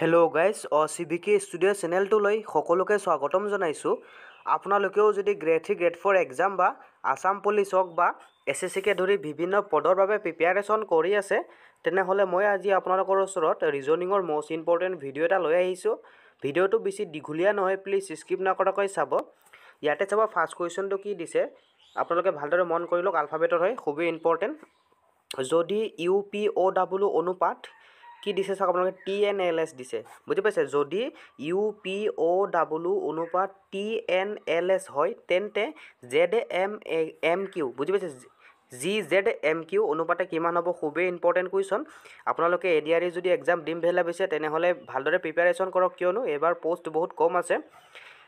hello' guys অ C B K studio' চেনেলটোলৈ সকলোকে স্বাগতম জনাইছোঁ আপোনালোকেও যদি grade three grade four exam বা আছাম পুলিচ হওক বা এছ এছ চিকে ধৰি বিভিন্ন পদৰ বাবে প্ৰিপেয়াৰেশ্যন কৰি আছে তেনেহ'লে মই আজি আপোনালোকৰ ওচৰত ৰিজনিঙৰ মষ্ট ইম্পৰ্টেণ্ট ভিডিঅ' এটা লৈ আহিছোঁ ভিডিঅ'টো বেছি দীঘলীয়া নহয় প্লিজ স্কিপ নকৰাকৈ চাব ইয়াতে চাব ফাৰ্ষ্ট কুৱেশ্যনটো কি দিছে আপোনালোকে ভালদৰে মন কৰি লওক আলফাবেটৰ হয় খুবেই ইম্পৰ্টেণ্ট যদি ইউ পি অ' ডাব্লিউ অনুপাত কি দিছে চাওক আপোনালোকে টি এন এল এছ দিছে বুজি পাইছে যদি ইউ পি অ' ডাব্লিউ অনুপাত টি এন এল এছ হয় তেন্তে জেড এম এম কিউ বুজি পাইছে জি জেড এম কিউ অনুপাতে কিমান হ'ব খুবেই ইম্পৰ্টেণ্ট কুৱেশ্যন আপোনালোকে এ ডি আৰ ই যদি এক্সাম দিম ভেলা বিচাৰে তেনেহ'লে ভালদৰে প্ৰিপেৰেশ্যন কৰক কিয়নো এইবাৰ পষ্ট বহুত কম আছে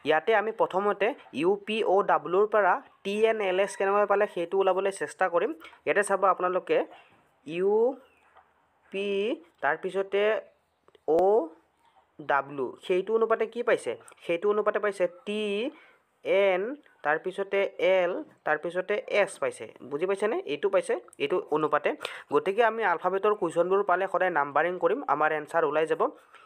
ইয়াতে আমি প্ৰথমতে ইউ পি অ' ডাব্লিউৰ পৰা টি এন এল এছ কেনেকৈ পালে সেইটো ওলাবলৈ চেষ্টা কৰিম ইয়াতে চাব আপোনালোকে ইউ পি তাৰপিছতে অ' ডাব্লিউ সেইটো অনুপাতে কি পাইছে সেইটো অনুপাতে পাইছে টি এন তাৰপিছতে এল তাৰপিছতে এছ পাইছে বুজি পাইছেনে এইটো পাইছে এইটো অনুপাতে গতিকে আমি আলফাবেটৰ কুৱেশ্যনবোৰ পালে সদায় নাম্বাৰিং কৰিম আমাৰ এনচাৰ ওলাই যাব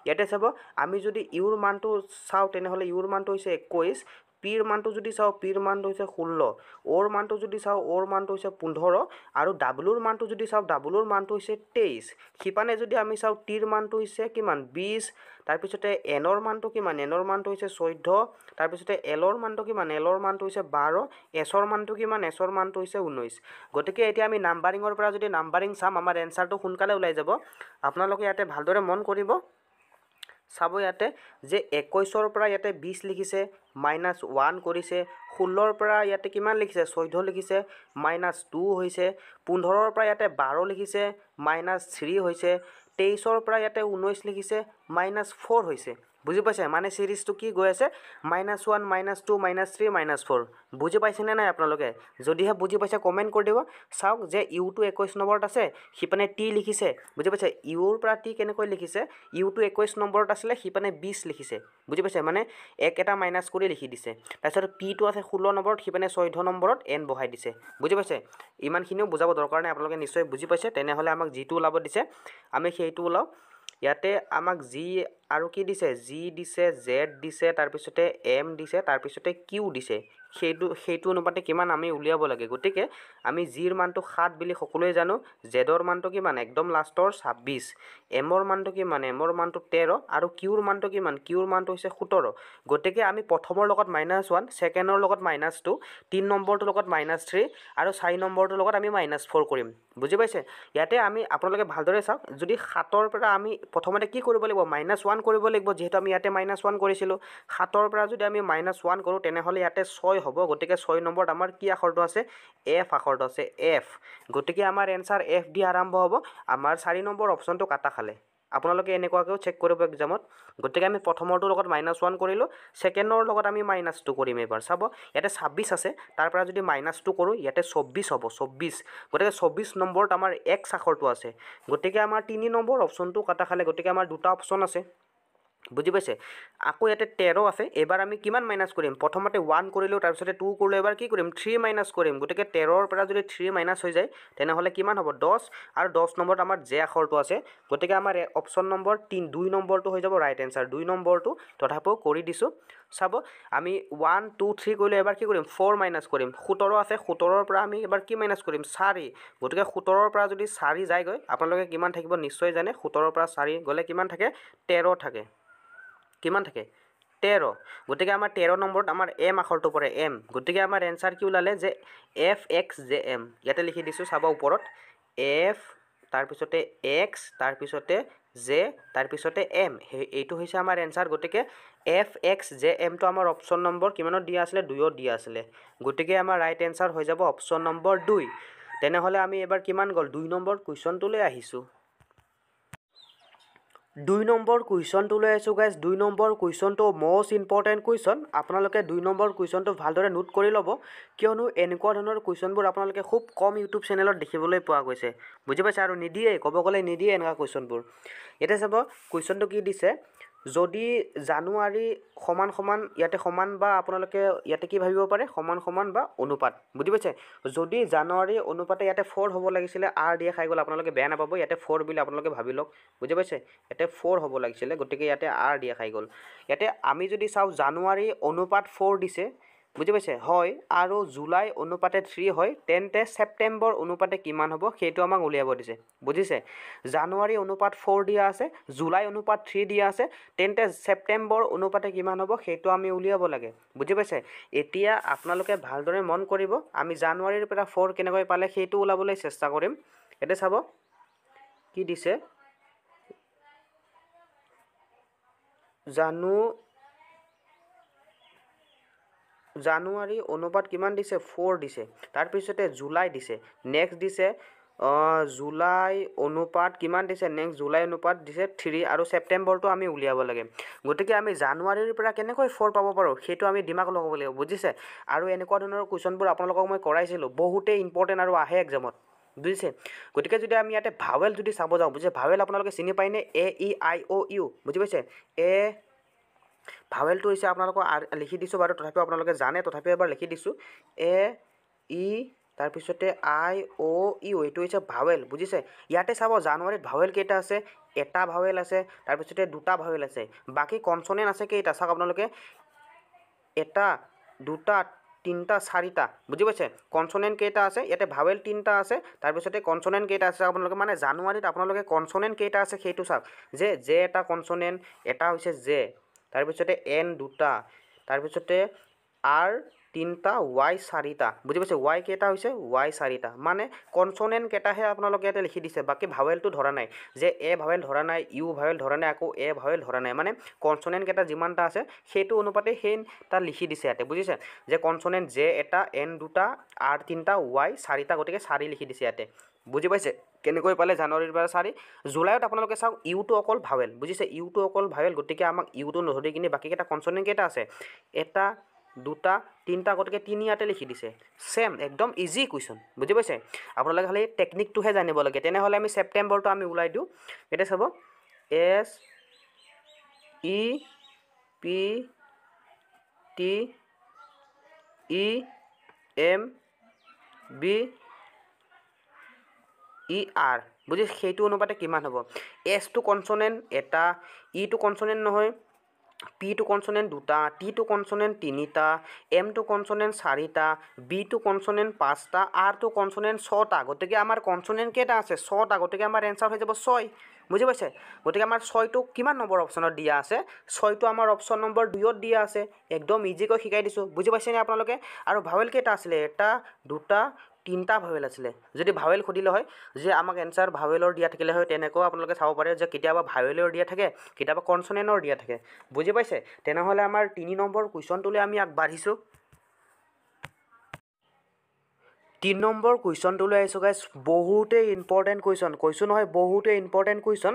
ইয়াতে চাব আমি যদি ইউৰ মানটো চাওঁ তেনেহ'লে ইউৰ মানটো হৈছে একৈছ পিৰ মানটো যদি চাওঁ পিৰ মানটো হৈছে ষোল্ল অ'ৰ মানটো যদি চাওঁ অ'ৰ মানটো হৈছে পোন্ধৰ আৰু ডাব্লুৰ মানটো যদি চাওঁ ডাব্লুৰ মানটো হৈছে তেইছ সিপানে যদি আমি চাওঁ টিৰ মানটো হৈছে কিমান বিছ তাৰপিছতে এনৰ মানটো কিমান এনৰ মানটো হৈছে চৈধ্য তাৰপিছতে এলৰ মানটো কিমান এলৰ মানটো হৈছে বাৰ এছৰ মানটো কিমান এছৰ মানটো হৈছে ঊনৈছ গতিকে এতিয়া আমি নাম্বাৰিঙৰ পৰা যদি নাম্বাৰিং চাম আমাৰ এনচাৰটো সোনকালে ওলাই যাব আপোনালোকে ইয়াতে ভালদৰে মন কৰিব চাব ইয়াতে যে একৈছৰ পৰা ইয়াতে বিছ লিখিছে মাইনাছ ওৱান কৰিছে ষোল্লৰ পৰা ইয়াতে কিমান লিখিছে চৈধ্য লিখিছে মাইনাছ টু হৈছে পোন্ধৰৰ পৰা ইয়াতে বাৰ লিখিছে মাইনাছ থ্ৰী হৈছে তেইছৰ পৰা ইয়াতে ঊনৈছ লিখিছে মাইনাছ ফ'ৰ হৈছে বুজি পাইছে মানে চিৰিজটো কি গৈ আছে minus one minus two minus three minus four বুজি পাইছেনে নাই আপোনালোকে যদিহে বুজি পাইছে কমেণ্ট কৰি দিব চাওক যে ইউটো একৈছ নম্বৰত আছে সিপানে টি লিখিছে বুজি পাইছে ইউৰ পৰা টি কেনেকৈ লিখিছে ইউটো একৈছ নম্বৰত আছিলে সিপানে বিছ লিখিছে বুজি পাইছে মানে এক এটা মাইনাছ কৰি লিখি দিছে তাৰপিছত পিটো আছে ষোল্ল নম্বৰত সিপানে চৈধ্য নম্বৰত এন বহাই দিছে বুজি পাইছে ইমানখিনিও বুজাব দৰকাৰ নাই আপোনালোকে নিশ্চয় বুজি পাইছে তেনেহ'লে আমাক যিটো ওলাব দিছে আমি সেইটো ওলাওঁ ইয়াতে আমাক যি আৰু কি দিছে জি দিছে জেড দিছে তাৰপিছতে এম দিছে তাৰপিছতে কিউ দিছে সেইটো সেইটো অনুপাতে কিমান আমি উলিয়াব লাগে গতিকে আমি জিৰ মানটো সাত বুলি সকলোৱে জানো জেডৰ মানটো কিমান একদম লাষ্টৰ ছাব্বিছ এমৰ মানটো কিমান এমৰ মানটো তেৰ আৰু কিউৰ মানটো কিমান কিউৰ মানটো হৈছে সোতৰ গতিকে আমি প্ৰথমৰ লগত মাইনাছ ওৱান ছেকেণ্ডৰ লগত মাইনাছ টু তিনি নম্বৰটোৰ লগত মাইনাছ থ্ৰী আৰু চাৰি নম্বৰটোৰ লগত আমি মাইনাছ ফ'ৰ কৰিম বুজি পাইছে ইয়াতে আমি আপোনালোকে ভালদৰে চাওক যদি সাতৰ পৰা আমি প্ৰথমতে কি কৰিব লাগিব মাইনাছ ওৱান কৰিব লাগিব যিহেতু আমি ইয়াতে মাইনাছ ওৱান কৰিছিলোঁ সাতৰ পৰা যদি আমি মাইনাছ ওৱান কৰোঁ তেনেহ'লে ইয়াতে ছয় হ'ব গতিকে ছয় নম্বৰত আমাৰ কি আখৰটো আছে এফ আখৰটো আছে এফ গতিকে আমাৰ এনচাৰ এফ দি আৰম্ভ হ'ব আমাৰ চাৰি নম্বৰ অপশ্যনটো কাটা খালে আপোনালোকে এনেকুৱাকৈও চেক কৰিব একজামত গতিকে আমি প্ৰথমৰটোৰ লগত মাইনাছ ওৱান কৰিলোঁ ছেকেণ্ডৰ লগত আমি মাইনাছ টু কৰিম এইবাৰ চাব ইয়াতে ছাব্বিছ আছে তাৰ পৰা যদি মাইনাছ টু কৰোঁ ইয়াতে চৌব্বিছ হ'ব চৌব্বিছ গতিকে চৌব্বিছ নম্বৰত আমাৰ এক্স আখৰটো আছে গতিকে আমাৰ তিনি নম্বৰ অপশ্যনটো কাটা খালে গতিকে আমাৰ দুটা অপশ্যন আছে বুজি পাইছে আকৌ ইয়াতে তেৰ আছে এইবাৰ আমি কিমান মাইনাছ কৰিম প্ৰথমতে ওৱান কৰিলোঁ তাৰপিছতে টু কৰিলোঁ এইবাৰ কি কৰিম থ্ৰী মাইনাছ কৰিম গতিকে তেৰৰ পৰা যদি থ্ৰী মাইনাছ হৈ যায় তেনেহ'লে কিমান হ'ব দহ আৰু দহ নম্বৰত আমাৰ জে আখৰটো আছে গতিকে আমাৰ অপশ্যন নম্বৰ তিনি দুই নম্বৰটো হৈ যাব ৰাইট এনচাৰ দুই নম্বৰটো তথাপিও কৰি দিছোঁ চাব আমি ওৱান টু থ্ৰী কৰিলোঁ এবাৰ কি কৰিম ফ'ৰ মাইনাছ কৰিম সোতৰ আছে সোতৰৰ পৰা আমি এবাৰ কি মাইনাছ কৰিম চাৰি গতিকে সোতৰৰ পৰা যদি চাৰি যায়গৈ আপোনালোকে কিমান থাকিব নিশ্চয় জানে সোতৰৰ পৰা চাৰি গ'লে কিমান থাকে তেৰ থাকে কিমান থাকে তেৰ গতিকে আমাৰ তেৰ নম্বৰত আমাৰ এম আখৰটো পৰে এম গতিকে আমাৰ এনচাৰ কি ওলালে যে এফ এক্স জে এম ইয়াতে লিখি দিছোঁ চাব ওপৰত এফ তাৰপিছতে এক্স তাৰপিছতে জে তাৰপিছতে এম সেই এইটো হৈছে আমাৰ এনচাৰ গতিকে এফ এক্স জে এমটো আমাৰ অপশ্যন নম্বৰ কিমানত দিয়া আছিলে দুয়ত দিয়া আছিলে গতিকে আমাৰ ৰাইট এনচাৰ হৈ যাব অপশ্যন নম্বৰ দুই তেনেহ'লে আমি এবাৰ কিমান গ'ল দুই নম্বৰ কুৱেশ্যনটোলৈ আহিছোঁ দুই নম্বৰ কুৱেশ্যনটো লৈ আহিছোঁ গাইজ দুই নম্বৰ কুৱেশ্যনটো মষ্ট ইম্পৰ্টেণ্ট কুৱেশ্যন আপোনালোকে দুই নম্বৰ কুৱেশ্যনটো ভালদৰে নোট কৰি ল'ব কিয়নো এনেকুৱা ধৰণৰ কুৱেশ্যনবোৰ আপোনালোকে খুব কম ইউটিউব চেনেলত দেখিবলৈ পোৱা গৈছে বুজি পাইছে আৰু নিদিয়ে ক'ব গ'লে নিদিয়ে এনেকুৱা কুৱেশ্যনবোৰ এতিয়া চাব কুৱেশ্যনটো কি দিছে যদি জানুৱাৰী সমান সমান ইয়াতে সমান বা আপোনালোকে ইয়াতে কি ভাবিব পাৰে সমান সমান বা অনুপাত বুজি পাইছে যদি জানুৱাৰী অনুপাতে ইয়াতে ফ'ৰ হ'ব লাগিছিলে আৰ দিয়ে খাই গ'ল আপোনালোকে বেয়া নাপাব ইয়াতে ফ'ৰ বুলি আপোনালোকে ভাবি লওক বুজি পাইছে ইয়াতে ফ'ৰ হ'ব লাগিছিলে গতিকে ইয়াতে আৰ দিয়ে খাই গ'ল ইয়াতে আমি যদি চাওঁ জানুৱাৰী অনুপাত ফ'ৰ দিছে বুজি পাইছে হয় আৰু জুলাই অনুপাতে থ্ৰী হয় তেন্তে ছেপ্টেম্বৰ অনুপাতে কিমান হ'ব সেইটো আমাক উলিয়াব দিছে বুজিছে জানুৱাৰী অনুপাত ফ'ৰ দিয়া আছে জুলাই অনুপাত থ্ৰী দিয়া আছে তেন্তে ছেপ্টেম্বৰ অনুপাতে কিমান হ'ব সেইটো আমি উলিয়াব লাগে বুজি পাইছে এতিয়া আপোনালোকে ভালদৰে মন কৰিব আমি জানুৱাৰীৰ পৰা ফ'ৰ কেনেকৈ পালে সেইটো ওলাবলৈ চেষ্টা কৰিম এতিয়া চাব কি দিছে জানো জানুৱাৰী অনুপাত কিমান দিছে ফ'ৰ দিছে তাৰপিছতে জুলাই দিছে নেক্সট দিছে জুলাই অনুপাত কিমান দিছে নেক্সট জুলাই অনুপাত দিছে থ্ৰী আৰু ছেপ্টেম্বৰটো আমি উলিয়াব লাগে গতিকে আমি জানুৱাৰীৰ পৰা কেনেকৈ ফ'ৰ পাব পাৰোঁ সেইটো আমি ডিমাগ লগাব লাগিব বুজিছে আৰু এনেকুৱা ধৰণৰ কুৱেশ্যনবোৰ আপোনালোকক মই কৰাইছিলোঁ বহুতেই ইম্পৰ্টেণ্ট আৰু আহে একজামত বুজিছে গতিকে যদি আমি ইয়াতে ভাৱেল যদি চাব যাওঁ বুজিছে ভাৱেল আপোনালোকে চিনি পায়নে এ ই আই অ' ইউ বুজি পাইছে এ ভাৱেলটো হৈছে আপোনালোকৰ লিখি দিছোঁ বাৰু তথাপিও আপোনালোকে জানে তথাপিও এবাৰ লিখি দিছোঁ এ ই তাৰপিছতে আই অ' ইউ এইটো হৈছে ভাৱেল বুজিছে ইয়াতে চাব জানুৱাৰীত ভাৱেল কেইটা আছে এটা ভাৱেল আছে তাৰপিছতে দুটা ভাৱেল আছে বাকী কনচনেণ্ট আছে কেইটা চাওক আপোনালোকে এটা দুটা তিনিটা চাৰিটা বুজি পাইছে কনচনেণ্ট কেইটা আছে ইয়াতে ভাৱেল তিনিটা আছে তাৰপিছতে কনচনেণ্ট কেইটা আছে আপোনালোকে মানে জানুৱাৰীত আপোনালোকে কনচনেণ্ট কেইটা আছে সেইটো চাওক যে জে এটা কনচনেণ্ট এটা হৈছে জে তাৰপিছতে এন দুটা তাৰপিছতে আৰ তিনিটা ৱাই চাৰিটা বুজি পাইছে ৱাই কেইটা হৈছে ৱাই চাৰিটা মানে কনচনেণ্ট কেইটাহে আপোনালোকে ইয়াতে লিখি দিছে বাকী ভাৱেলটো ধৰা নাই যে এ ভাৱেল ধৰা নাই ইউ ভাৱেল ধৰা নাই আকৌ এ ভাৱেল ধৰা নাই মানে কনচনেণ্টকেইটা যিমানটা আছে সেইটো অনুপাতে সেই তাত লিখি দিছে ইয়াতে বুজিছে যে কনচনেণ্ট জে এটা এন দুটা আৰ তিনিটা ৱাই চাৰিটা গতিকে চাৰি লিখি দিছে ইয়াতে বুজি পাইছে কেনেকৈ পালে জানুৱাৰীৰ পৰা চাৰি জুলাইত আপোনালোকে চাওক ইউটো অকল ভাৱেল বুজিছে ইউটো অকল ভাৱেল গতিকে আমাক ইউটো নধৰি কিনে বাকীকেইটা কনচনেণ্ট কেইটা আছে এটা দুটা তিনিটা গতিকে তিনিটাতে লিখি দিছে ছেম একদম ইজি কুৱেশ্যন বুজি পাইছে আপোনালোকে খালি টেকনিকটোহে জানিব লাগে তেনেহ'লে আমি ছেপ্টেম্বৰটো আমি ওলাই দিওঁ এতিয়া চাব S E P T E M B E e R বুজি সেইটো অনুপাতে কিমান হ'ব এছ টু কনচনেণ্ট এটা ই টু কনচনেণ্ট নহয় পি টু কনচনেণ্ট দুটা টি টু কনচনেণ্ট তিনিটা এম টু কনচনেণ্ট চাৰিটা বি টু কনচনেণ্ট পাঁচটা আৰ টু কনচনেণ্ট ছটা গতিকে আমাৰ কনচনেণ্ট কেইটা আছে ছটা গতিকে আমাৰ এনচাৰ হৈ যাব ছয় বুজি পাইছে গতিকে আমাৰ ছয়টো কিমান নম্বৰ অপশ্যনত দিয়া আছে ছয়টো আমাৰ অপশ্যন নম্বৰ দুইত দিয়া আছে একদম ইজিকৈ শিকাই দিছোঁ বুজি পাইছেনে আপোনালোকে আৰু ভাৱেল কেইটা আছিলে এটা দুটা তিনিটা ভাৱেল আছিলে যদি ভাৱেল সুধিলে হয় যে আমাক এনচাৰ ভাৱেলৰ দিয়া থাকিলে হয় তেনেকৈও আপোনালোকে চাব পাৰে যে কেতিয়াবা ভাৱেলৰ দিয়া থাকে কেতিয়াবা কনচনেনৰ দিয়া থাকে বুজি পাইছে তেনেহ'লে আমাৰ তিনি নম্বৰ কুৱেশ্যনটোলৈ আমি আগবাঢ়িছোঁ তিনি নম্বৰ কুৱেশ্যনটোলৈ আহিছোঁ গাইজ বহুতেই ইম্পৰ্টেণ্ট কুৱেশ্যন কৈছোঁ নহয় বহুতেই ইম্পৰ্টেণ্ট কুৱেশ্যন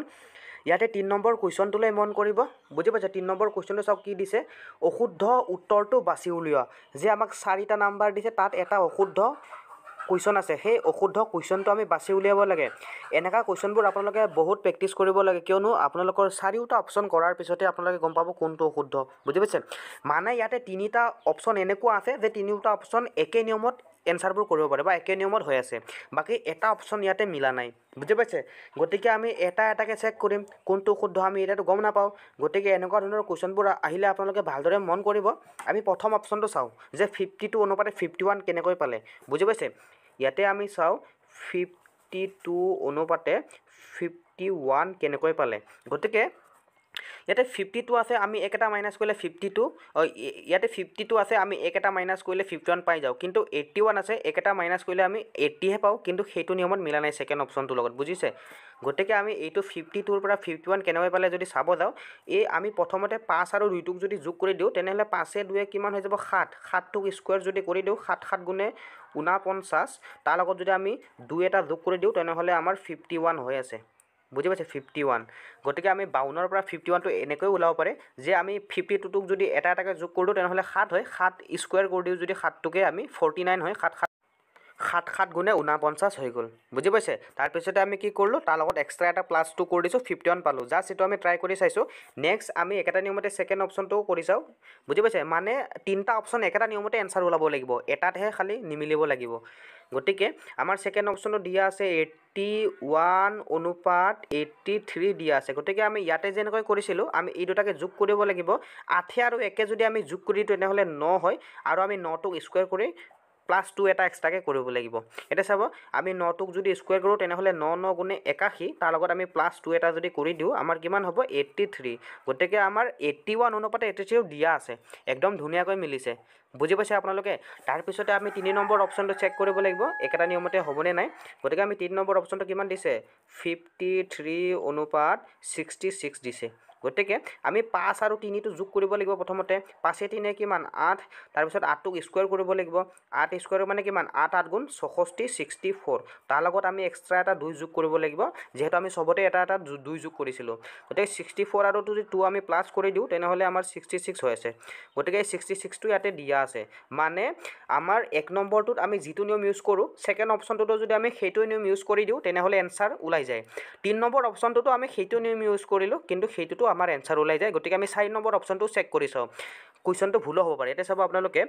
ইয়াতে তিনি নম্বৰ কুৱেশ্যনটোলৈ মন কৰিব বুজি পাইছে তিনি নম্বৰ কুৱেশ্যনটো চাওক কি দিছে অশুদ্ধ উত্তৰটো বাছি উলিওৱা যে আমাক চাৰিটা নাম্বাৰ দিছে তাত এটা অশুদ্ধ কুৱেশ্যন আছে সেই অশুদ্ধ কুৱেশ্যনটো আমি বাছি উলিয়াব লাগে এনেকুৱা কুৱেশ্যনবোৰ আপোনালোকে বহুত প্ৰেক্টিছ কৰিব লাগে কিয়নো আপোনালোকৰ চাৰিওটা অপশ্যন কৰাৰ পিছতে আপোনালোকে গম পাব কোনটো অশুদ্ধ বুজি পাইছে মানে ইয়াতে তিনিটা অপশ্যন এনেকুৱা আছে যে তিনিওটা অপশ্যন একে নিয়মত এনচাৰবোৰ কৰিব পাৰে বা একে নিয়মত হৈ আছে বাকী এটা অপশ্যন ইয়াতে মিলা নাই বুজি পাইছে গতিকে আমি এটা এটাকৈ চেক কৰিম কোনটো শুদ্ধ আমি এতিয়াতো গম নাপাওঁ গতিকে এনেকুৱা ধৰণৰ কুৱেশ্যনবোৰ আহিলে আপোনালোকে ভালদৰে মন কৰিব আমি প্ৰথম অপশ্যনটো চাওঁ যে ফিফটি টু অনুপাতে ফিফটি ওৱান কেনেকৈ পালে বুজি পাইছে ইয়াতে আমি চাওঁ ফিফটি টু অনুপাতে ফিফটি ওৱান কেনেকৈ পালে গতিকে ইয়াতে ফিফটি টু আছে আমি একেটা মাইনাছ কৰিলে ফিফটি টু ইয়াতে ফিফটি টু আছে আমি একেটা মাইনাছ কৰিলে ফিফটি ওৱান পাই যাওঁ কিন্তু এইটটি ওৱান আছে একেটা মাইনাছ কৰিলে আমি এইটটিহে পাওঁ কিন্তু সেইটো নিয়মত মিলা নাই ছেকেণ্ড অপশ্যনটোৰ লগত বুজিছে গতিকে আমি এইটো ফিফটি টুৰ পৰা ফিফটি ওৱান কেনেকৈ পালে যদি চাব যাওঁ এই আমি প্ৰথমতে পাঁচ আৰু দুইটোক যদি যোগ কৰি দিওঁ তেনেহ'লে পাঁচে দুয়ে কিমান হৈ যাব সাত সাতটোক স্কুৱাৰ যদি কৰি দিওঁ সাত সাত গুণে ঊনপঞ্চাছ তাৰ লগত যদি আমি দুই এটা যোগ কৰি দিওঁ তেনেহ'লে আমাৰ ফিফটি ওৱান হৈ আছে বুজি পাইছে ফিফটি ওৱান গতিকে আমি বাউনৰ পৰা ফিফটি ওৱানটো এনেকৈ ওলাব পাৰে যে আমি ফিফটি টুটুক যদি এটা এটাকৈ যোগ কৰিলোঁ তেনেহ'লে সাত হয় সাত স্কুৱেৰ কৰি দিওঁ যদি সাতটোকে আমি ফৰ্টি নাইন হয় সাত সাত সাত সাত গুণে ঊনপঞ্চাছ হৈ গ'ল বুজি পাইছে তাৰপিছতে আমি কি কৰিলোঁ তাৰ লগত এক্সট্ৰা এটা প্লাছ টু কৰি দিছোঁ ফিফটি ওৱান পালোঁ জাষ্ট এইটো আমি ট্ৰাই কৰি চাইছোঁ নেক্সট আমি একেটা নিয়মতে ছেকেণ্ড অপশ্যনটোও কৰি চাওঁ বুজি পাইছে মানে তিনিটা অপশ্যন একেটা নিয়মতে এনচাৰ ওলাব লাগিব এটাতহে খালি নিমিলিব লাগিব গতিকে আমাৰ ছেকেণ্ড অপশ্যনটো দিয়া আছে এইটি ওৱান অনুপাত এইটি থ্ৰী দিয়া আছে গতিকে আমি ইয়াতে যেনেকৈ কৰিছিলোঁ আমি এই দুটাকে যোগ কৰিব লাগিব আঠে আৰু একে যদি আমি যোগ কৰি দিওঁ তেনেহ'লে ন হয় আৰু আমি নটোক স্কুৱেৰ কৰি প্লাছ টু এটা এক্সট্ৰাকৈ কৰিব লাগিব এতিয়া চাব আমি নটোক যদি স্কুৱেৰ কৰোঁ তেনেহ'লে ন ন গুণে একাশী তাৰ লগত আমি প্লাছ টু এটা যদি কৰি দিওঁ আমাৰ কিমান হ'ব এইট্টি থ্ৰী গতিকে আমাৰ এইট্টি ওৱান অনুপাতে এইট্টি থ্ৰীও দিয়া আছে একদম ধুনীয়াকৈ মিলিছে বুজি পাইছে আপোনালোকে তাৰপিছতে আমি তিনি নম্বৰ অপশ্যনটো চেক কৰিব লাগিব একেটা নিয়মতে হ'বনে নাই গতিকে আমি তিনি নম্বৰ অপশ্যনটো কিমান দিছে ফিফটি থ্ৰী অনুপাত ছিক্সটি ছিক্স দিছে গতিকে আমি পাঁচ আৰু তিনিটো যোগ কৰিব লাগিব প্ৰথমতে পাঁচে তিনি কিমান আঠ তাৰপিছত আঠটোক স্কুৱাৰ কৰিব লাগিব আঠ স্কুৱাৰ মানে কিমান আঠ আঠ গুণ ছষষ্ঠি ছিক্সটি ফ'ৰ তাৰ লগত আমি এক্সট্ৰা এটা দুই যোগ কৰিব লাগিব যিহেতু আমি চবতে এটা এটা দুই যোগ কৰিছিলোঁ গতিকে ছিক্সটি ফ'ৰ আৰু যদি টু আমি প্লাছ কৰি দিওঁ তেনেহ'লে আমাৰ ছিক্সটি ছিক্স হৈ আছে গতিকে ছিক্সটি ছিক্সটো ইয়াতে দিয়া আছে মানে আমাৰ এক নম্বৰটোত আমি যিটো নিয়ম ইউজ কৰোঁ ছেকেণ্ড অপশ্যনটোতো যদি আমি সেইটো নিয়ম ইউজ কৰি দিওঁ তেনেহ'লে এনচাৰ ওলাই যায় তিনি নম্বৰ অপশ্যনটোতো আমি সেইটো নিয়ম ইউজ কৰিলোঁ কিন্তু সেইটোতো আমাৰ এনচাৰ ওলাই যায় গতিকে আমি চাৰি নম্বৰ অপশ্যনটো চেক কৰি চাওঁ কুৱেশ্যনটো ভুলো হ'ব পাৰে এতিয়া চাব আপোনালোকে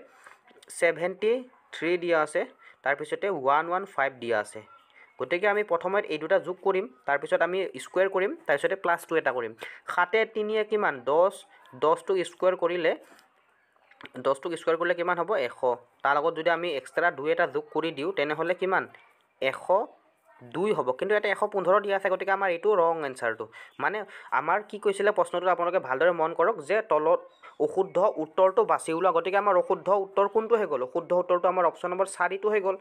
ছেভেণ্টি থ্ৰী দিয়া আছে তাৰপিছতে ওৱান ওৱান ফাইভ দিয়া আছে গতিকে আমি প্ৰথমে এই দুটা যোগ কৰিম তাৰপিছত আমি স্কুৱেৰ কৰিম তাৰপিছতে প্লাছ টু এটা কৰিম সাতে তিনিয়ে কিমান দহ দহটো স্কুৱেৰ কৰিলে দহটোক স্কুৱাৰ কৰিলে কিমান হ'ব এশ তাৰ লগত যদি আমি এক্সট্ৰা দুই এটা যোগ কৰি দিওঁ তেনেহ'লে কিমান এশ দুই হ'ব কিন্তু ইয়াতে এশ পোন্ধৰ দিয়া আছে গতিকে আমাৰ এইটো ৰং এনচাৰটো মানে আমাৰ কি কৈছিলে প্ৰশ্নটো আপোনালোকে ভালদৰে মন কৰক যে তলত অশুদ্ধ উত্তৰটো বাছি ওলোৱা গতিকে আমাৰ অশুদ্ধ উত্তৰ কোনটো হৈ গ'ল অশুদ্ধ উত্তৰটো আমাৰ অপশ্যন নম্বৰ চাৰিটো হৈ গ'ল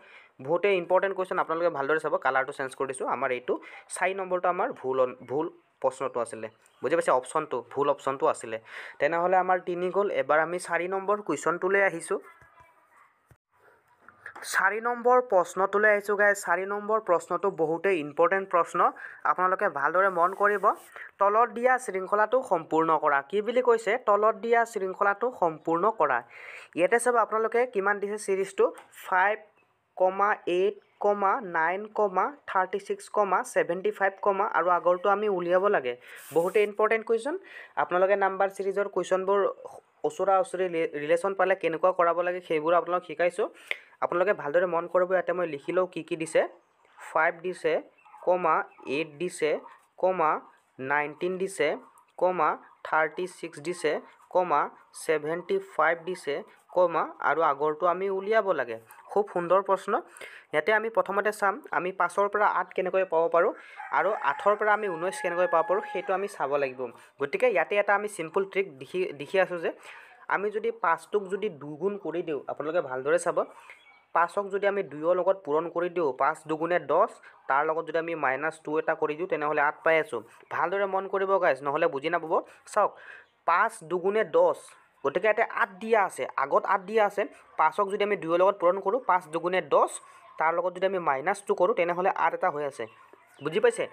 বহুতেই ইম্পৰ্টেণ্ট কুৱেশ্যন আপোনালোকে ভালদৰে চাব কালাৰটো চেঞ্জ কৰি দিছোঁ আমাৰ এইটো চাৰি নম্বৰটো আমাৰ ভুল ভুল প্ৰশ্নটো আছিলে বুজি পাইছে অপশ্যনটো ভুল অপশ্যনটো আছিলে তেনেহ'লে আমাৰ তিনি গ'ল এবাৰ আমি চাৰি নম্বৰ কুৱেশ্যনটোলৈ আহিছোঁ চাৰি নম্বৰ প্ৰশ্নটোলৈ আহিছোঁ গাই চাৰি নম্বৰ প্ৰশ্নটো বহুতেই ইম্পৰ্টেণ্ট প্ৰশ্ন আপোনালোকে ভালদৰে মন কৰিব তলত দিয়া শৃংখলাটো সম্পূৰ্ণ কৰা কি বুলি কৈছে তলত দিয়া শৃংখলাটো সম্পূৰ্ণ কৰা ইয়াতে চাব আপোনালোকে কিমান দিছে চিৰিজটো five comma eight comma nine comma thirty six comma seventy five comma আৰু আগৰটো আমি উলিয়াব লাগে বহুতেই ইম্পৰ্টেণ্ট কুৱেশ্যন আপোনালোকে নাম্বাৰ ছিৰিজৰ কুৱেশ্যনবোৰ ওচৰা ওচৰি ৰিলেশ্যন পালে কেনেকুৱা কৰাব লাগে সেইবোৰ আপোনালোকক শিকাইছোঁ আপোনালোকে ভালদৰে মন কৰিব ইয়াতে মই লিখি লওঁ কি কি দিছে ফাইভ দিছে কমা এইট দিছে কমা নাইণ্টিন দিছে কমা থাৰ্টি ছিক্স দিছে কমা ছেভেণ্টি ফাইভ দিছে কমা আৰু আগৰটো আমি উলিয়াব লাগে খুব সুন্দৰ প্ৰশ্ন ইয়াতে আমি প্ৰথমতে চাম আমি পাঁচৰ পৰা আঠ কেনেকৈ পাব পাৰোঁ আৰু আঠৰ পৰা আমি ঊনৈছ কেনেকৈ পাব পাৰোঁ সেইটো আমি চাব লাগিব গতিকে ইয়াতে এটা আমি চিম্পুল ট্ৰিক দেখি দেখি আছোঁ যে আমি যদি পাঁচটোক যদি দুগুণ কৰি দিওঁ আপোনালোকে ভালদৰে চাব পাঁচক যদি আমি দুয়ৰ লগত পূৰণ কৰি দিওঁ পাঁচ দুগুণে দহ তাৰ লগত যদি আমি মাইনাছ টু এটা কৰি দিওঁ তেনেহ'লে আঠ পাই আছোঁ ভালদৰে মন কৰিব গাইছ নহ'লে বুজি নাপাব চাওক পাঁচ দুগুণে দহ গতিকে ইয়াতে আঠ দিয়া আছে আগত আঠ দিয়া আছে পাঁচক যদি আমি দুয়ৰ লগত পূৰণ কৰোঁ পাঁচ দুগুণে দহ তাৰ লগত যদি আমি মাইনাছ টু কৰোঁ তেনেহ'লে আঠ এটা হৈ আছে বুজি পাইছে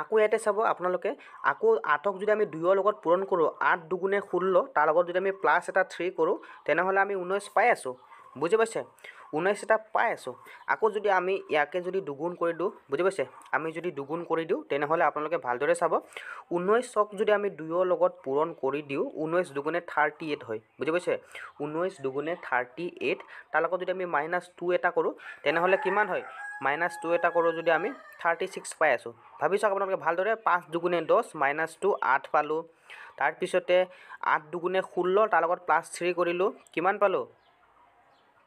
আকৌ ইয়াতে চাব আপোনালোকে আকৌ আঠক যদি আমি দুয়ৰ লগত পূৰণ কৰোঁ আঠ দুগুণে ষোল্ল তাৰ লগত যদি আমি প্লাছ এটা থ্ৰী কৰোঁ তেনেহ'লে আমি ঊনৈছ পাই আছোঁ বুজি পাইছে ঊনৈছ এটা পাই আছোঁ আকৌ যদি আমি ইয়াকে যদি দুগুণ কৰি দিওঁ বুজি পাইছে আমি যদি দুগুণ কৰি দিওঁ তেনেহ'লে আপোনালোকে ভালদৰে চাব ঊনৈছক যদি আমি দুয়ো লগত পূৰণ কৰি দিওঁ ঊনৈছ দুগুণে থাৰ্টি এইট হয় বুজি পাইছে ঊনৈছ দুগুণে থাৰ্টি এইট তাৰ লগত যদি আমি মাইনাছ টু এটা কৰোঁ তেনেহ'লে কিমান হয় মাইনাছ টু এটা কৰোঁ যদি আমি থাৰ্টি ছিক্স পাই আছোঁ ভাবি চাওক আপোনালোকে ভালদৰে পাঁচ দুগুণে দহ মাইনাছ টু আঠ পালোঁ তাৰপিছতে আঠ দুগুণে ষোল্ল তাৰ লগত প্লাছ থ্ৰী কৰিলোঁ কিমান পালোঁ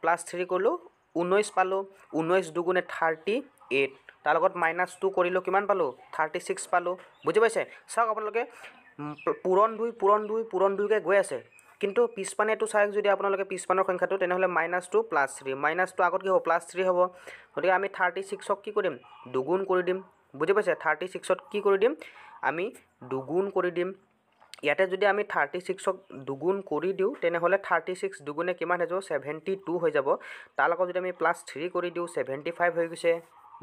প্লাছ থ্ৰী কৰিলোঁ ঊনৈছ পালোঁ ঊনৈছ দুগুণে থাৰ্টি এইট তাৰ লগত মাইনাছ টু কৰিলোঁ কিমান পালোঁ থাৰ্টি ছিক্স পালোঁ বুজি পাইছে চাওক আপোনালোকে পূৰণ দুই পূৰণ দুই পূৰণ দুইকৈ গৈ আছে কিন্তু পিছপানেটো চাওক যদি আপোনালোকে পিছপানৰ সংখ্যাটো তেনেহ'লে minus two plus three minus two আগত কি হ'ব প্লাছ থ্ৰী হ'ব গতিকে আমি থাৰ্টি ছিক্সক কি কৰিম দুগুণ কৰি দিম বুজি পাইছে থাৰ্টি ছিক্সত কি কৰি দিম আমি দুগুণ কৰি দিম ইয়াতে যদি আমি থাৰ্টি ছিক্সক দুগুণ কৰি দিওঁ তেনেহ'লে থাৰ্টি ছিক্স দুগুণে কিমান হৈ যাব ছেভেণ্টি টু হৈ যাব তাৰ লগত যদি আমি প্লাছ থ্ৰী কৰি দিওঁ ছেভেণ্টি ফাইভ হৈ গৈছে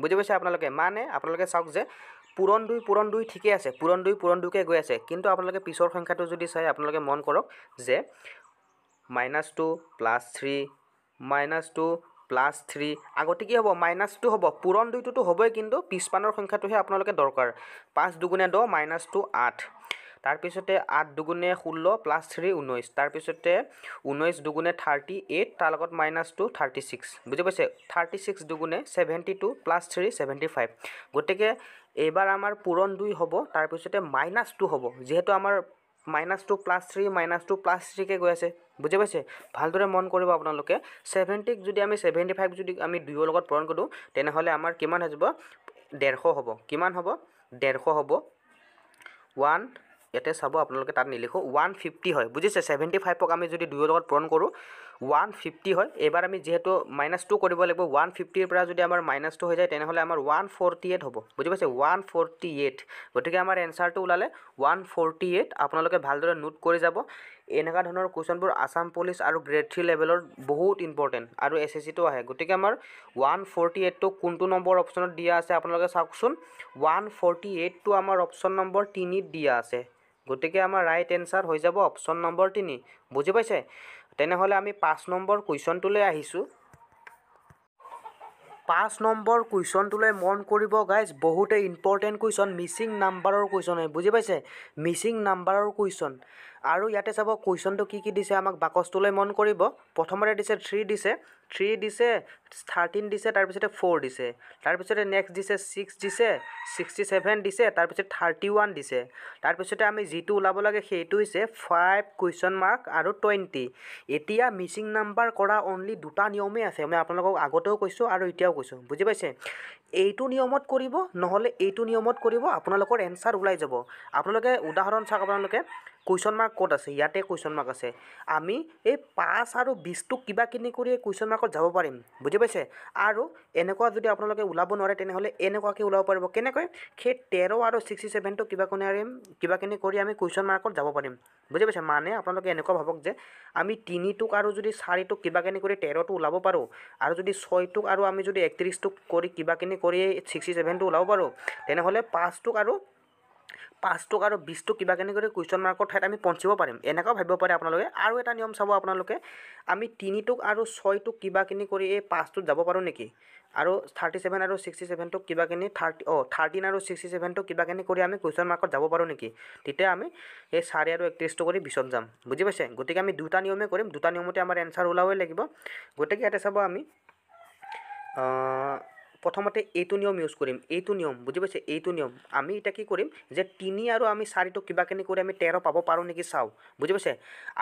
বুজি পাইছে আপোনালোকে মানে আপোনালোকে চাওক যে পূৰণ দুই পূৰণ দুই ঠিকেই আছে পূৰণ দুই পূৰণ দুইকে গৈ আছে কিন্তু আপোনালোকে পিছৰ সংখ্যাটো যদি চাই আপোনালোকে মন কৰক যে minus two plus three minus two plus three আগতে কি হ'ব মাইনাছ টু হ'ব পূৰণ দুইটোতো হ'বই কিন্তু পিছপানৰ সংখ্যাটোহে আপোনালোকে দৰকাৰ পাঁচ দুগুণে দহ মাইনাছ টু আঠ তাৰপিছতে আঠ দুগুণে ষোল্ল প্লাছ থ্ৰী ঊনৈছ তাৰপিছতে ঊনৈছ দুগুণে থাৰ্টি এইট তাৰ লগত মাইনাছ টু থাৰ্টি ছিক্স বুজি পাইছে থাৰ্টি ছিক্স দুগুণে seventy two plus three seventy five গতিকে এইবাৰ আমাৰ পূৰণ দুই হ'ব তাৰপিছতে মাইনাছ টু হ'ব যিহেতু আমাৰ minus two plus three minus two plus থ্ৰীকৈ গৈ আছে বুজি পাইছে ভালদৰে মন কৰিব আপোনালোকে ছেভেণ্টিক যদি আমি ছেভেণ্টি ফাইভ যদি আমি দুয়ো লগত পূৰণ কৰোঁ তেনেহ'লে আমাৰ কিমান হৈ যাব ডেৰশ হ'ব কিমান হ'ব ডেৰশ হ'ব ওৱান ইয়াতে চাব আপোনালোকে তাত নিলিখোঁ ওৱান ফিফটি হয় বুজিছে ছেভেণ্টি ফাইভক আমি যদি দুয়ো লগত পূৰণ কৰোঁ ওৱান ফিফটি হয় এইবাৰ আমি যিহেতু মাইনাছ টু কৰিব লাগিব ওৱান ফিফটিৰ পৰা যদি আমাৰ মাইনাছ টু হৈ যায় তেনেহ'লে আমাৰ ওৱান ফৰ্টি এইট হ'ব বুজি পাইছে ওৱান ফৰ্টি এইট গতিকে আমাৰ এনচাৰটো ওলালে ওৱান ফৰ্টি এইট আপোনালোকে ভালদৰে নোট কৰি যাব এনেকুৱা ধৰণৰ কুৱেশ্যনবোৰ আছাম পুলিচ আৰু গ্ৰেড থ্ৰী লেভেলৰ বহুত ইম্পৰ্টেণ্ট আৰু এছ এছ চিটো আহে গতিকে আমাৰ ওৱান ফৰ্টি এইটটো কোনটো নম্বৰ অপশ্যনত দিয়া আছে আপোনালোকে চাওকচোন ওৱান ফৰ্টি এইটটো আমাৰ অপশ্যন নম্বৰ তিনিত দিয়া আছে গতিকে আমাৰ ৰাইট এনচাৰ হৈ যাব অপশ্যন নম্বৰ তিনি বুজি পাইছে তেনেহ'লে আমি পাঁচ নম্বৰ কুৱেশ্যনটোলৈ আহিছোঁ পাঁচ নম্বৰ কুৱেশ্যনটোলৈ মন কৰিব গাইজ বহুতে ইম্পৰ্টেণ্ট কুৱেশ্যন মিচিং নাম্বাৰৰ কুৱেশ্যন হয় বুজি পাইছে মিচিং নাম্বাৰৰ কুৱেশ্যন আৰু ইয়াতে চাব কুৱেশ্যনটো কি কি দিছে আমাক বাকচটোলৈ মন কৰিব প্ৰথমতে দিছে থ্ৰী দিছে থ্ৰী দিছে থাৰ্টিন দিছে তাৰপিছতে ফ'ৰ দিছে তাৰপিছতে নেক্সট দিছে ছিক্স দিছে ছিক্সটি ছেভেন দিছে তাৰপিছত থাৰ্টি ওৱান দিছে তাৰপিছতে আমি যিটো ওলাব লাগে সেইটো হৈছে ফাইভ কুৱেশ্যন মাৰ্ক আৰু টুৱেণ্টি এতিয়া মিচিং নাম্বাৰ কৰা অনলি দুটা নিয়মেই আছে মই আপোনালোকক আগতেও কৈছোঁ আৰু এতিয়াও কৈছোঁ বুজি পাইছে এইটো নিয়মত কৰিব নহ'লে এইটো নিয়মত কৰিব আপোনালোকৰ এনচাৰ ওলাই যাব আপোনালোকে উদাহৰণ চাওক আপোনালোকে কুৱেশ্যন মাৰ্ক ক'ত আছে ইয়াতে কুৱেশ্যন মাৰ্ক আছে আমি এই পাঁচ আৰু বিছটো কিবা কিনি কৰি এই কুৱেশ্যন মাৰ্কত যাব পাৰিম বুজি পাইছে আৰু এনেকুৱা যদি আপোনালোকে ওলাব নোৱাৰে তেনেহ'লে এনেকুৱাকৈ ওলাব পাৰিব কেনেকৈ সেই তেৰ আৰু ছিক্সটি ছেভেনটো কিবা কিনি আৰিম কিবা কিনি কৰি আমি কুৱেশ্যন মাৰ্কত যাব পাৰিম বুজি পাইছে মানে আপোনালোকে এনেকুৱা ভাবক যে আমি তিনিটোক আৰু যদি চাৰিটোক কিবা কিনি কৰি তেৰটো ওলাব পাৰোঁ আৰু যদি ছয়টোক আৰু আমি যদি একত্ৰিছটোক কৰি কিবা কিনি কৰি ছিক্সটি ছেভেনটো ওলাব পাৰোঁ তেনেহ'লে পাঁচটোক আৰু পাঁচটোক আৰু বিছটোক কিবা কেনে কৰি কুৱেশ্যন মাৰ্কৰ ঠাইত আমি পঞ্চিব পাৰিম এনেকুৱাও ভাবিব পাৰে আপোনালোকে আৰু এটা নিয়ম চাব আপোনালোকে আমি তিনিটোক আৰু ছয়টোক কিবা কিনি কৰি এই পাঁচটোত যাব পাৰোঁ নেকি আৰু থাৰ্টি ছেভেন আৰু ছিক্সটি ছেভেনটোক কিবা কিনি থাৰ্টি অ' থাৰ্টিন আৰু ছিক্সটি ছেভেনটোক কিবা কিনি কৰি আমি কুৱেশ্যন মাৰ্কত যাব পাৰোঁ নেকি তেতিয়া আমি এই চাৰি আৰু একত্ৰিছটো কৰি বিছত যাম বুজি পাইছে গতিকে আমি দুটা নিয়মেই কৰিম দুটা নিয়মতে আমাৰ এনচাৰ ওলাবই লাগিব গতিকে ইয়াতে চাব আমি প্ৰথমতে এইটো নিয়ম ইউজ কৰিম এইটো নিয়ম বুজি পাইছে এইটো নিয়ম আমি এতিয়া কি কৰিম যে তিনি আৰু আমি চাৰিটো কিবা কিনি কৰি আমি তেৰ পাব পাৰোঁ নেকি চাওঁ বুজি পাইছে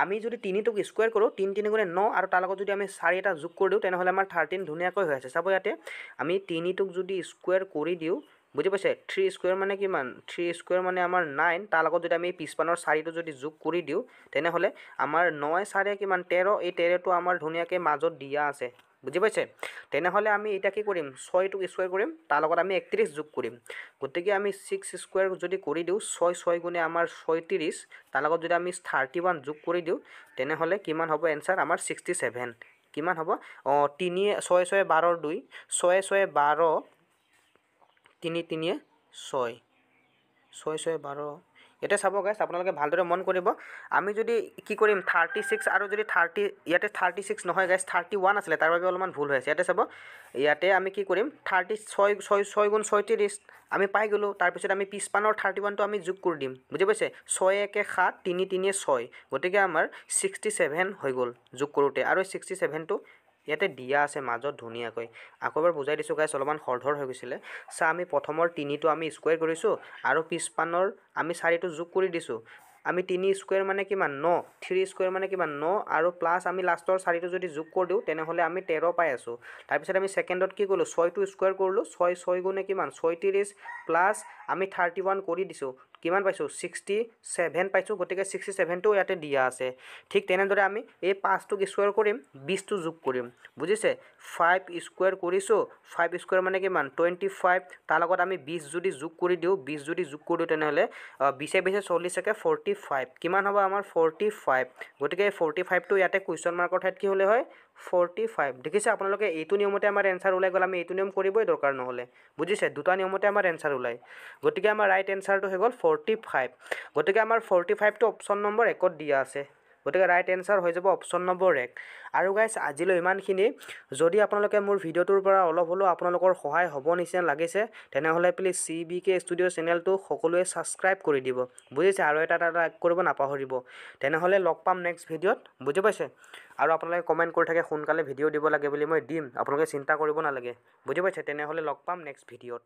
আমি যদি তিনিটোক স্কুৱেৰ কৰোঁ তিনি তিনি গুণে ন আৰু তাৰ লগত যদি আমি চাৰি এটা যোগ কৰি দিওঁ তেনেহ'লে আমাৰ থাৰ্টিন ধুনীয়াকৈ হৈ আছে চাব ইয়াতে আমি তিনিটোক যদি স্কুৱেৰ কৰি দিওঁ বুজি পাইছে থ্ৰী স্কুৱেৰ মানে কিমান থ্ৰী স্কুৱেৰ মানে আমাৰ নাইন তাৰ লগত যদি আমি পিছপানৰ চাৰিটো যদি যোগ কৰি দিওঁ তেনেহ'লে আমাৰ নয় চাৰে কিমান তেৰ এই তেৰটো আমাৰ ধুনীয়াকৈ মাজত দিয়া আছে বুজি পাইছে তেনেহ'লে আমি এতিয়া কি কৰিম ছয়টোক স্কুৱেৰ কৰিম তাৰ লগত আমি একত্ৰিছ যোগ কৰিম গতিকে আমি ছিক্স স্কুৱেৰ যদি কৰি দিওঁ ছয় ছয় গুণে আমাৰ ছয়ত্ৰিছ তাৰ লগত যদি আমি থাৰ্টি ওৱান যোগ কৰি দিওঁ তেনেহ'লে কিমান হ'ব এনচাৰ আমাৰ ছিক্সটি ছেভেন কিমান হ'ব অঁ তিনিয়ে ছয় ছয় বাৰৰ দুই ছয় ছয় বাৰ তিনি তিনিয়ে ছয় ছয় ছয় বাৰ ইয়াতে চাব গাইছ আপোনালোকে ভালদৰে মন কৰিব আমি যদি কি কৰিম থাৰ্টি ছিক্স আৰু যদি থাৰ্টি ইয়াতে থাৰ্টি ছিক্স নহয় গাইছ থাৰ্টি ওৱান আছিলে তাৰ বাবে অলপমান ভুল হৈ আছে ইয়াতে চাব ইয়াতে আমি কি কৰিম থাৰ্টি ছয় ছয় ছয় গুণ ছয়ত্ৰিছ আমি পাই গ'লোঁ তাৰপিছত আমি পিছপানৰ থাৰ্টি ওৱানটো আমি যোগ কৰি দিম বুজি পাইছে ছয় একে সাত তিনি তিনি ছয় গতিকে আমাৰ ছিক্সটি ছেভেন হৈ গ'ল যোগ কৰোঁতে আৰু ছিক্সটি ছেভেনটো ইয়াতে দিয়া আছে মাজত ধুনীয়াকৈ আকৌ এবাৰ বুজাই দিছোঁ গাইছ অলপমান হৰধৰ হৈ গৈছিলে চা আমি প্ৰথমৰ তিনিটো আমি স্কুৱেৰ কৰিছোঁ আৰু পিছপানৰ আমি চাৰিটো যোগ কৰি দিছোঁ আমি তিনি স্কুৱেৰ মানে কিমান ন থ্ৰী স্কুৱেৰ মানে কিমান ন আৰু প্লাছ আমি লাষ্টৰ চাৰিটো যদি যোগ কৰি দিওঁ তেনেহ'লে আমি তেৰ পাই আছোঁ তাৰপিছত আমি ছেকেণ্ডত কি কৰিলোঁ ছয়টো স্কুৱেৰ কৰিলোঁ ছয় ছয় গুণে কিমান ছয়ত্ৰিছ প্লাছ আমি থাৰ্টি ওৱান কৰি দিছোঁ কিমান পাইছোঁ ছিক্সটি ছেভেন পাইছোঁ গতিকে ছিক্সটি ছেভেনটোও ইয়াতে দিয়া আছে ঠিক তেনেদৰে আমি এই পাঁচটোক স্কুৱেৰ কৰিম বিছটো যোগ কৰিম বুজিছে ফাইভ স্কুৱেৰ কৰিছোঁ ফাইভ স্কুৱেৰ মানে কিমান টুৱেণ্টি ফাইভ তাৰ লগত আমি বিছ যদি যোগ কৰি দিওঁ বিছ যদি যোগ কৰি দিওঁ তেনেহ'লে বিছে বিছে চল্লিছকে ফৰ্টি ফাইভ কিমান হ'ব আমাৰ ফৰ্টি ফাইভ গতিকে এই ফৰ্টি ফাইভটো ইয়াতে কুৱেশ্যন মাৰ্কৰ ঠাইত কি হ'লে হয় ফৰ্টি ফাইভ দেখিছে আপোনালোকে এইটো নিয়মতে আমাৰ এনচাৰ ওলাই গ'ল আমি এইটো নিয়ম কৰিবই দৰকাৰ নহ'লে বুজিছে দুটা নিয়মতে আমাৰ এনচাৰ ওলায় গতিকে আমাৰ ৰাইট এনচাৰটো হৈ গ'ল ফৰ ফৰ্টি ফাইভ গতিকে আমাৰ ফৰ্টি ফাইভটো অপশ্যন নম্বৰ একত দিয়া আছে গতিকে ৰাইট এনচাৰ হৈ যাব অপশ্যন নম্বৰ এক আৰু গাইজ আজিলৈ ইমানখিনি যদি আপোনালোকে মোৰ ভিডিঅ'টোৰ পৰা অলপ হ'লেও আপোনালোকৰ সহায় হ'ব নিচিনা লাগিছে তেনেহ'লে please C B K studio' চেনেলটো সকলোৱে ছাবস্ক্ৰাইব কৰি দিব বুজিছে আৰু এটা এটা লাইক কৰিব নাপাহৰিব তেনেহ'লে লগ পাম নেক্সট ভিডিঅ'ত বুজি পাইছে আৰু আপোনালোকে কমেণ্ট কৰি থাকে সোনকালে ভিডিঅ' দিব লাগে বুলি মই দিম আপোনালোকে চিন্তা কৰিব নালাগে বুজি পাইছে তেনেহ'লে লগ পাম নেক্সট ভিডিঅ'ত